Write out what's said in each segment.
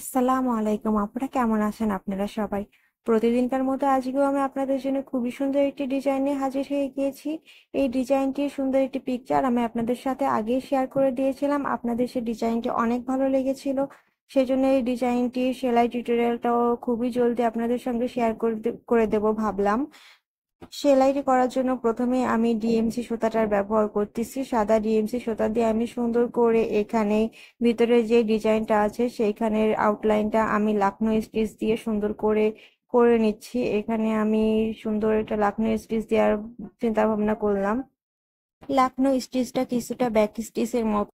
আসসালামু আলাইকুম আপনারা কেমন আছেন আপনারা সবাই প্রতিদিনকার মতো আজকেও আমি আপনাদের জন্য খুবই সুন্দর একটি ডিজাইন নিয়ে হাজির হয়ে গিয়েছি এই ডিজাইনটি সুন্দর একটি পিকচার আমি আপনাদের সাথে আগেই শেয়ার করে দিয়েছিলাম আপনাদের সেই ডিজাইনটি অনেক ভালো লেগেছিল সেজন্য এই ডিজাইনটি সেলাই টিউটোরিয়ালটাও খুবই জলদি আপনাদের সঙ্গে শেয়ার করে দেবো ভাবলাম সেলাইটি করার জন্য প্রথমে আমি ডিএমসি সুতাটার ব্যবহার করতেছি সাদা ডিএমসি সুতা দিয়ে আমি সুন্দর করে এখানে ভিতরে যে ডিজাইনটা আছে সেইখানের আউটলাইনটা আমি লাখনৌ স্টিচ দিয়ে সুন্দর করে করে নিচ্ছি এখানে আমি সুন্দর একটা লাখনৌ স্টিচ দেওয়ার চিন্তা ভাবনা করলাম লাখনৌ স্টিচটা কিছুটা ব্যাক স্টিচের মতো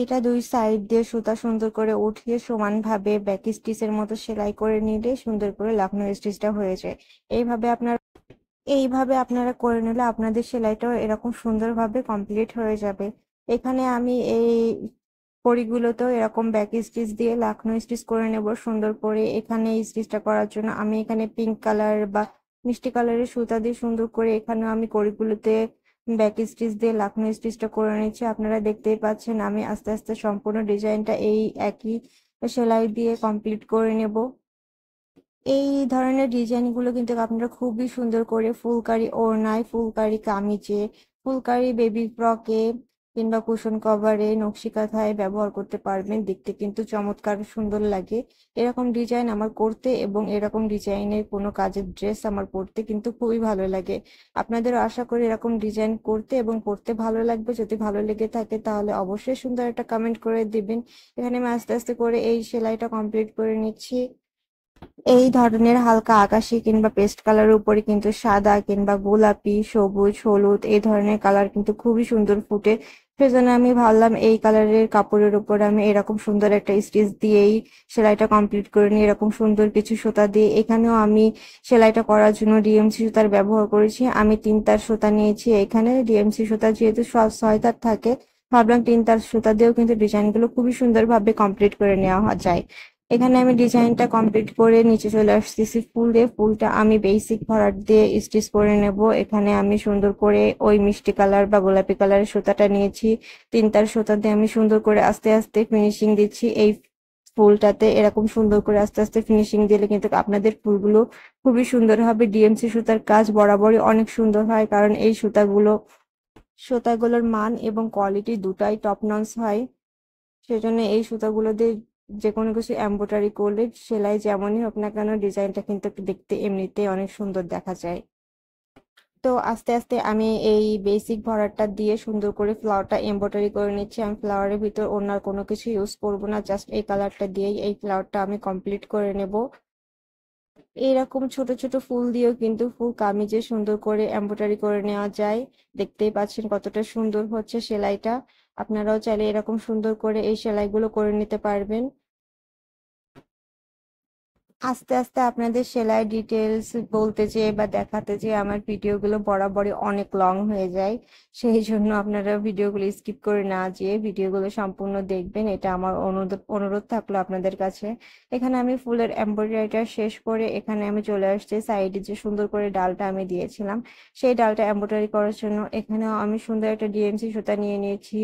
এটা দুই সাইড দিয়ে সুতা সুন্দর করে উঠিয়ে সমানভাবে ব্যাক স্টিচের মতো সেলাই করে নিলে সুন্দর করে লাখনৌ স্টিচটা হয়ে যায় এইভাবে আপনার এইভাবে আপনারা করে নিলে আপনাদের সেলাইটাও এরকম সুন্দরভাবে কমপ্লিট হয়ে যাবে এখানে আমি এই পরিগুলোতেও এরকম ব্যাক স্টিচ দিয়ে লাখনো স্টিচ করে নেব সুন্দর করে এখানে এই স্টিচটা করার জন্য আমি এখানে পিঙ্ক কালার বা মিষ্টি কালারের সুতা দিয়ে সুন্দর করে এখানে আমি কড়িগুলোতে ব্যাক স্টিচ দিয়ে লাখনো স্টিচটা করে নিচ্ছি আপনারা দেখতেই পাচ্ছেন আমি আস্তে আস্তে সম্পূর্ণ ডিজাইনটা এই একই সেলাই দিয়ে কমপ্লিট করে নেব এই ধরনের ডিজাইনগুলো কিন্তু আপনারা খুবই সুন্দর করে ফুলকারি ওড়নায় ফুলকারি কামিজে ফুলকারি বেবি ফ্রকে কিংবা কুশন কভারে নকশি কাঁথায় ব্যবহার করতে পারবেন দেখতে কিন্তু চমৎকার সুন্দর লাগে এরকম ডিজাইন আমার করতে এবং এরকম ডিজাইনের কোনো কাজের ড্রেস আমার পরতে কিন্তু খুবই ভালো লাগে আপনাদের আশা করি এরকম ডিজাইন করতে এবং পরতে ভালো লাগবে যদি ভালো লেগে থাকে তাহলে অবশ্যই সুন্দর একটা কমেন্ট করে দিবেন এখানে আমি আস্তে আস্তে করে এই সেলাইটা কমপ্লিট করে নিচ্ছি এই ধরনের হালকা আকাশি কিংবা পেস্ট কালারের উপরে কিন্তু সাদা কিংবা গোলাপি সবুজ হলুদ এই ধরনের কালার কিন্তু খুবই সুন্দর ফুটে সেজন্য আমি ভাবলাম এই কালারের কাপড়ের উপর আমি এরকম সুন্দর একটা স্টিচ দিয়েই সেলাইটা কমপ্লিট করে নিই এরকম সুন্দর কিছু সুতা দিয়ে এখানেও আমি সেলাইটা করার জন্য ডিএমসি সুতার ব্যবহার করেছি আমি তিন তার সুতা নিয়েছি এখানে ডিএমসি সুতা যেহেতু সব ছয় তার থাকে ভাবলাম তিন তার সুতা দিয়েও কিন্তু ডিজাইনগুলো খুবই সুন্দরভাবে কমপ্লিট করে নেওয়া যায় এখানে আমি ডিজাইনটা কমপ্লিট করে নিচে চলে আসতেছি ফুল দিয়ে ফুলটা আমি বেসিক ভরাট দিয়ে স্টিচ করে নেব এখানে আমি সুন্দর করে ওই মিষ্টি কালার বা গোলাপি কালারের সুতাটা নিয়েছি তিনটার তার সুতা দিয়ে আমি সুন্দর করে আস্তে আস্তে ফিনিশিং দিচ্ছি এই ফুলটাতে এরকম সুন্দর করে আস্তে আস্তে ফিনিশিং দিলে কিন্তু আপনাদের ফুলগুলো খুবই সুন্দর হবে ডিএমসি সুতার কাজ বরাবরই অনেক সুন্দর হয় কারণ এই সুতাগুলো সুতাগুলোর মান এবং কোয়ালিটি দুটাই টপ নন্স হয় সেজন্য এই সুতাগুলো দিয়ে যে কোনো কিছু এম্ব্রয়ডারি করলে সেলাই যেমনই হোক না কেন ডিজাইনটা কিন্তু দেখতে এমনিতে অনেক সুন্দর দেখা যায় তো আস্তে আস্তে আমি এই বেসিক ভরাটটা দিয়ে সুন্দর করে ফ্লাওয়ারটা এম্ব্রয়ডারি করে নিচ্ছি আমি ফ্লাওয়ারের ভিতর অন্য কোনো কিছু ইউজ করব না জাস্ট এই কালারটা দিয়েই এই ফ্লাওয়ারটা আমি কমপ্লিট করে নেব এইরকম ছোট ছোট ফুল দিয়েও কিন্তু ফুল কামিজে সুন্দর করে এম্ব্রয়ডারি করে নেওয়া যায় দেখতেই পাচ্ছেন কতটা সুন্দর হচ্ছে সেলাইটা আপনারাও চাইলে এরকম সুন্দর করে এই সেলাইগুলো করে নিতে পারবেন আস্তে আস্তে আপনাদের সেলাই ডিটেলস বলতে চেয়ে বা দেখাতে চেয়ে আমার ভিডিওগুলো বরাবরই অনেক লং হয়ে যায় সেই জন্য আপনারা ভিডিওগুলো স্কিপ করে না যেয়ে ভিডিওগুলো সম্পূর্ণ দেখবেন এটা আমার অনুরোধ অনুরোধ থাকলো আপনাদের কাছে এখানে আমি ফুলের এম্ব্রয়ডারিটা শেষ করে এখানে আমি চলে আসছি সাইডে যে সুন্দর করে ডালটা আমি দিয়েছিলাম সেই ডালটা এম্ব্রয়ডারি করার জন্য এখানেও আমি সুন্দর একটা ডিএমসি সুতা নিয়ে নিয়েছি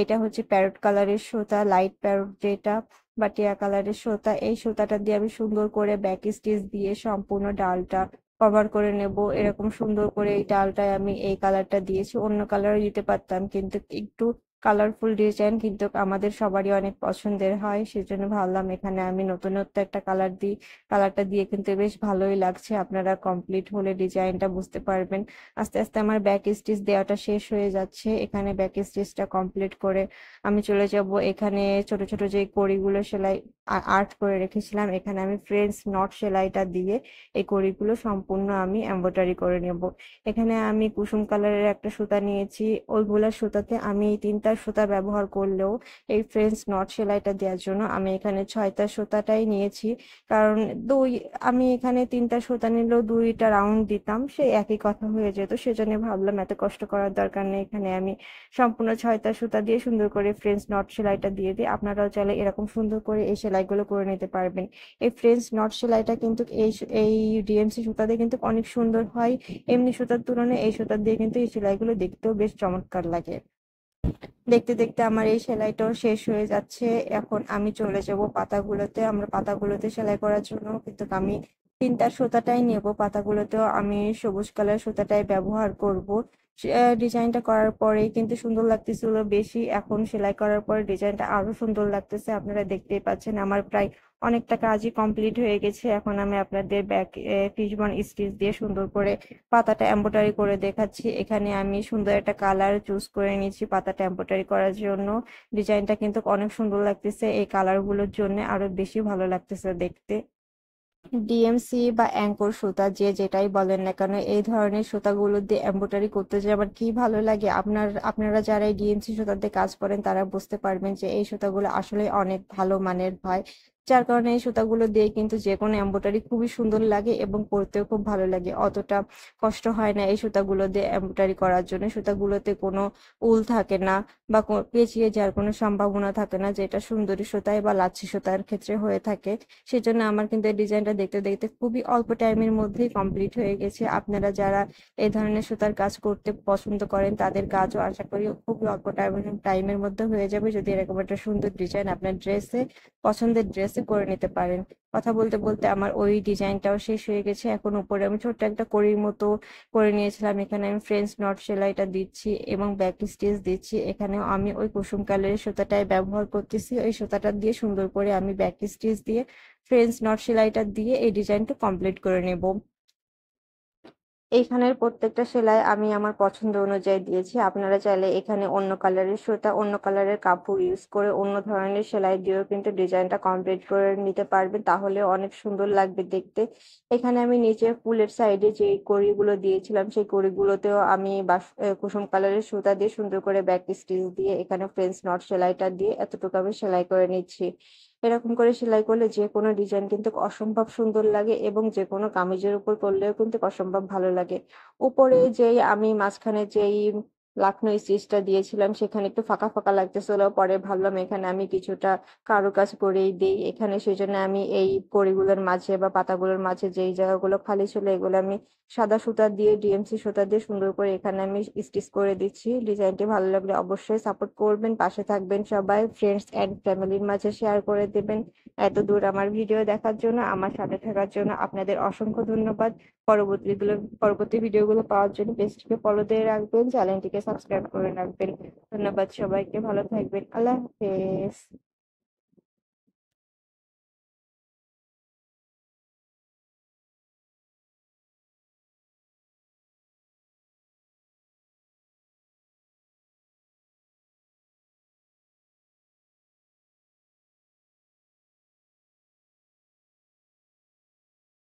এটা হচ্ছে প্যারট কালারের সুতা লাইট প্যারট যেটা বাটিয়া কালারের সুতা এই সুতাটা দিয়ে আমি সুন্দর করে ব্যাক স্টিচ দিয়ে সম্পূর্ণ ডালটা কভার করে নেব এরকম সুন্দর করে এই ডালটায় আমি এই কালারটা দিয়েছি অন্য কালারও দিতে পারতাম কিন্তু একটু কালারফুল ডিজাইন কিন্তু আমাদের সবারই অনেক পছন্দের হয় সেজন্য ভাবলাম এখানে আমি নতুনত্ব একটা কালার দিই কালারটা দিয়ে কিন্তু বেশ ভালোই লাগছে আপনারা কমপ্লিট হলে ডিজাইনটা বুঝতে পারবেন আস্তে আস্তে আমার ব্যাক স্টিচ দেওয়াটা শেষ হয়ে যাচ্ছে এখানে ব্যাক স্টিচটা কমপ্লিট করে আমি চলে যাব এখানে ছোট ছোট যে কড়িগুলো সেলাই আর্ট করে রেখেছিলাম এখানে আমি ফ্রেন্ডস নট সেলাইটা দিয়ে এই কড়িগুলো সম্পূর্ণ আমি এম্ব্রয়ডারি করে নেব এখানে আমি কুসুম কালারের একটা সুতা নিয়েছি ওইগুলার সুতাতে আমি এই তিনটা সুতা ব্যবহার করলেও এই ফ্রেন্ডস নট সেলাইটা দেওয়ার জন্য আমি এখানে ছয়টা সুতাটাই নিয়েছি কারণ দুই আমি এখানে তিনটা সুতা নিলেও দুইটা রাউন্ড দিতাম সেই একই কথা হয়ে যেত সেজন্য ভাবলাম এত কষ্ট করার দরকার নেই এখানে আমি সম্পূর্ণ ছয়টা সুতা দিয়ে সুন্দর করে ফ্রেন্ডস নট সেলাইটা দিয়ে দিই আপনারাও চাইলে এরকম সুন্দর করে এই সেলাই সেলাইগুলো করে নিতে পারবেন এই ফ্রেঞ্চ নট সেলাইটা কিন্তু এই এই ডিএমসি সুতা দিয়ে কিন্তু অনেক সুন্দর হয় এমনি সুতার তুলনায় এই সুতা দিয়ে কিন্তু এই সেলাইগুলো দেখতেও বেশ চমৎকার লাগে দেখতে দেখতে আমার এই সেলাইটাও শেষ হয়ে যাচ্ছে এখন আমি চলে যাব পাতাগুলোতে আমরা পাতাগুলোতে সেলাই করার জন্য কিন্তু আমি তিনটার সুতাটাই নেব পাতাগুলোতেও আমি সবুজ কালার সুতাটাই ব্যবহার করব ডিজাইনটা করার পরে কিন্তু সুন্দর লাগতেছিল বেশি এখন সেলাই করার পরে ডিজাইনটা আরো সুন্দর লাগতেছে আপনারা দেখতেই পাচ্ছেন আমার প্রায় অনেকটা কাজই কমপ্লিট হয়ে গেছে এখন আমি আপনাদের ব্যাক ফিশবন স্টিচ দিয়ে সুন্দর করে পাতাটা এম্ব্রয়ডারি করে দেখাচ্ছি এখানে আমি সুন্দর একটা কালার চুজ করে নিয়েছি পাতাটা এম্ব্রয়ডারি করার জন্য ডিজাইনটা কিন্তু অনেক সুন্দর লাগতেছে এই কালারগুলোর জন্য আরো বেশি ভালো লাগতেছে দেখতে ডিএমসি বা অ্যাঙ্কর সুতা যে যেটাই বলেন না কেন এই ধরনের সুতাগুলো দিয়ে এম্ব্রয়ডারি করতে যে আমার কি ভালো লাগে আপনার আপনারা যারা এই ডিএমসি সুতা দিয়ে কাজ করেন তারা বুঝতে পারবেন যে এই সুতাগুলো আসলে অনেক ভালো মানের হয় যার কারণে এই সুতাগুলো দিয়ে কিন্তু যে কোনো এম্ব্রয়ডারি খুবই সুন্দর লাগে এবং পরতেও খুব ভালো লাগে অতটা কষ্ট হয় না এই সুতাগুলো দিয়ে এম্ব্রয়ডারি করার জন্য সুতাগুলোতে কোনো উল থাকে না বা পেঁচিয়ে যাওয়ার কোনো সম্ভাবনা থাকে না যেটা সুন্দরী সুতায় বা লাচ্ছি সুতার ক্ষেত্রে হয়ে থাকে সেজন্য আমার কিন্তু এই ডিজাইনটা দেখতে দেখতে খুবই অল্প টাইমের মধ্যেই কমপ্লিট হয়ে গেছে আপনারা যারা এই ধরনের সুতার কাজ করতে পছন্দ করেন তাদের কাজও আশা করি খুবই অল্প টাইমের মধ্যে হয়ে যাবে যদি এরকম একটা সুন্দর ডিজাইন আপনার ড্রেসে পছন্দের ড্রেস আস্তে করে নিতে পারেন কথা বলতে বলতে আমার ওই ডিজাইনটাও শেষ হয়ে গেছে এখন উপরে আমি ছোট্ট একটা করির মতো করে নিয়েছিলাম এখানে আমি ফ্রেন্স নট সেলাইটা দিচ্ছি এবং ব্যাক স্টেজ দিচ্ছি এখানেও আমি ওই কুসুম কালারের সুতাটাই ব্যবহার করতেছি ওই সুতাটা দিয়ে সুন্দর করে আমি ব্যাক স্টেজ দিয়ে ফ্রেন্স নট সেলাইটা দিয়ে এই ডিজাইনটা কমপ্লিট করে নেব এইখানের প্রত্যেকটা সেলাই আমি আমার পছন্দ অনুযায়ী দিয়েছি আপনারা চাইলে এখানে অন্য কালারের সুতা অন্য কালারের কাপড় ইউজ করে অন্য ধরনের সেলাই দিয়েও কিন্তু ডিজাইনটা কমপ্লিট করে নিতে পারবেন তাহলে অনেক সুন্দর লাগবে দেখতে এখানে আমি নিচে ফুলের সাইডে যে কড়িগুলো দিয়েছিলাম সেই কড়িগুলোতেও আমি কুসুম কালারের সুতা দিয়ে সুন্দর করে ব্যাক স্টিচ দিয়ে এখানে ফ্রেন্স নট সেলাইটা দিয়ে এতটুকু আমি সেলাই করে নিচ্ছি এরকম করে সেলাই করলে যে কোনো ডিজাইন কিন্তু অসম্ভব সুন্দর লাগে এবং যে কোনো কামিজের উপর করলেও কিন্তু অসম্ভব ভালো লাগে উপরে যেই আমি মাঝখানে যেই লাখনৌ স্টিচটা দিয়েছিলাম সেখানে একটু ফাঁকা ফাঁকা লাগতেছিল পরে ভাবলাম এখানে আমি কিছুটা কারো কাজ করেই দিই এখানে সেই জন্য আমি এই পরিগুলোর মাঝে বা পাতাগুলোর মাঝে যেই জায়গাগুলো খালি ছিল এগুলো আমি সাদা সুতা দিয়ে ডিএমসি সুতা দিয়ে সুন্দর করে এখানে আমি স্টিচ করে দিচ্ছি ডিজাইনটি ভালো লাগলে অবশ্যই সাপোর্ট করবেন পাশে থাকবেন সবাই ফ্রেন্ডস অ্যান্ড ফ্যামিলির মাঝে শেয়ার করে দেবেন এত দূর আমার ভিডিও দেখার জন্য আমার সাথে থাকার জন্য আপনাদের অসংখ্য ধন্যবাদ পরবর্তীগুলো পরবর্তী ভিডিওগুলো পাওয়ার জন্য পেজটিকে ফলো দিয়ে রাখবেন চ্যানেলটিকে সাবস্ক্রাইব করে রাখবেন ধন্যবাদ সবাইকে ভালো থাকবেন আল্লাহ হাফেজ